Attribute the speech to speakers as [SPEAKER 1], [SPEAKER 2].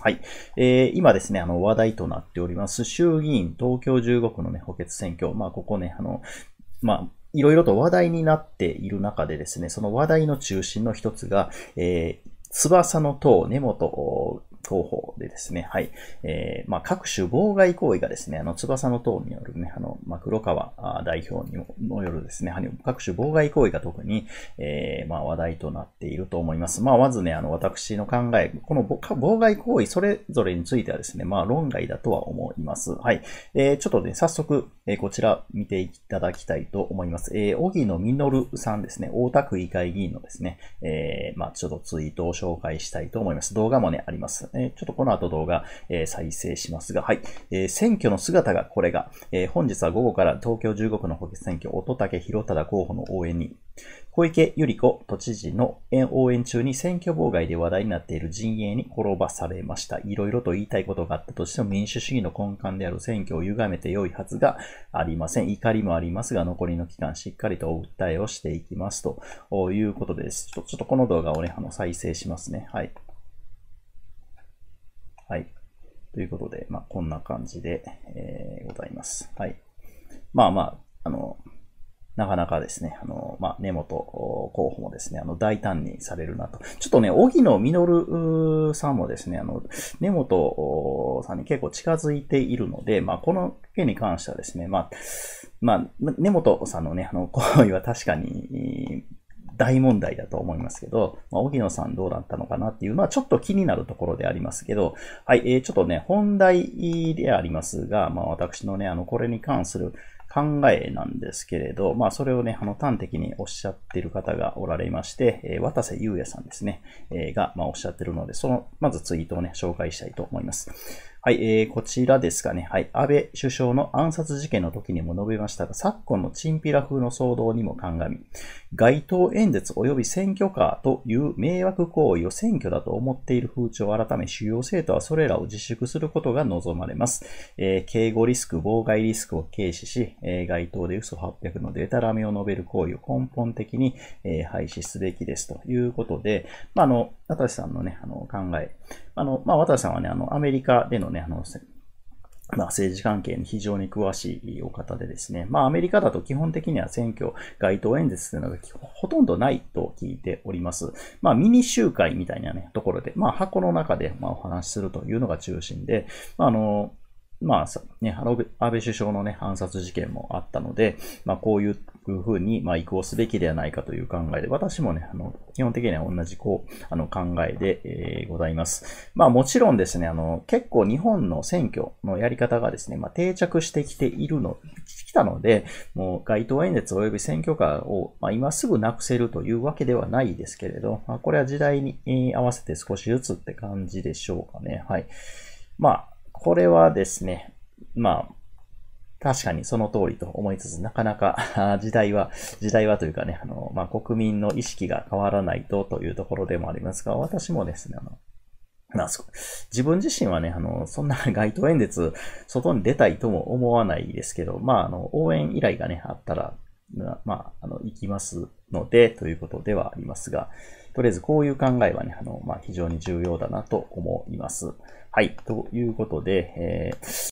[SPEAKER 1] 。はい。えー、今ですね、あの、話題となっております、衆議院東京15区のね、補欠選挙。まあ、ここね、あの、まあ、いろいろと話題になっている中でですね、その話題の中心の一つが、えー、翼の党根本投法でですね、はい、えー、まあ、各種妨害行為がですね、あの、翼の塔によるね、あの、まあ、黒川代表にもよるですね、各種妨害行為が特に、えー、まあ、話題となっていると思います。まあ、まずね、あの、私の考え、この妨害行為それぞれについてはですね、まあ、論外だとは思います。はい。えー、ちょっとね、早速、えー、こちら見ていただきたいと思います。えー、荻野実さんですね、大田区議会議員のですね、えー、まあ、ちょっとツイートを紹介したいと思います。動画もね、あります。。えちょっとこの後動画、え再生しますが、はい。え選挙の姿がこれが、え本日は午後から東京15区の補欠選挙、乙武博忠候補の応援に、小池百合子都知事の応援中に選挙妨害で話題になっている陣営に転ばされました。いろいろと言いたいことがあったとしても民主主義の根幹である選挙を歪めて良いはずがありません。怒りもありますが、残りの期間しっかりとお訴えをしていきますということです。ちょっとこの動画をね、あの再生しますね。はい。はい。ということで、まあ、こんな感じで、えー、ございます。はい。まあまあ、あの、なかなかですね、あの、まあ、根本候補もですね、あの、大胆にされるなと。ちょっとね、荻野実さんもですね、あの、根本さんに結構近づいているので、まあ、この件に関してはですね、まあ、まあ、根本さんのね、あの、行為は確かに、大問題だと思いますけど、まあ、荻野さんどうだったのかなっていうのはちょっと気になるところでありますけど、はい、えー、ちょっとね、本題でありますが、まあ、私のね、あの、これに関する考えなんですけれど、まあ、それをね、あの、端的におっしゃってる方がおられまして、えー、渡瀬優也さんですね、えー、が、まあ、おっしゃってるので、その、まずツイートをね、紹介したいと思います。はい、えー、こちらですかね。はい、安倍首相の暗殺事件の時にも述べましたが、昨今のチンピラ風の騒動にも鑑み、街頭演説及び選挙カーという迷惑行為を選挙だと思っている風潮を改め、主要政党はそれらを自粛することが望まれます。えー、警護リスク、妨害リスクを軽視し、えー、街頭で嘘800のデタラメを述べる行為を根本的に、えー、廃止すべきですということで、まあ、あの、渡さんのね、あの、考え。あの、まあ、渡さんはね、あの、アメリカでのね、あの、まあ、政治関係に非常に詳しいお方でですね、まあ、アメリカだと基本的には選挙、街頭演説というのがほとんどないと聞いております。まあ、ミニ集会みたいなね、ところで、まあ、箱の中で、まあ、お話しするというのが中心で、まあ、あの、まあ、ね、安倍首相のね、暗殺事件もあったので、まあ、こういういうふうに、まあ、移行すべきではないかという考えで、私もね、あの、基本的には同じこう、あの、考えで、えー、ございます。まあ、もちろんですね、あの、結構日本の選挙のやり方がですね、まあ、定着してきているの、来たので、もう街頭演説及び選挙カーを、まあ、今すぐなくせるというわけではないですけれど、まあ、これは時代に合わせて少しずつって感じでしょうかね。はい。まあ、これはですね、まあ、確かにその通りと思いつつ、なかなか時代は、時代はというかね、あの、まあ、国民の意識が変わらないとというところでもありますが、私もですね、あの、まあ、自分自身はね、あの、そんな街頭演説、外に出たいとも思わないですけど、まあ、あの、応援依頼がね、あったら、まあ、あの、行きますので、ということではありますが、とりあえずこういう考えはね、あの、まあ、非常に重要だなと思います。はい、ということで、えー、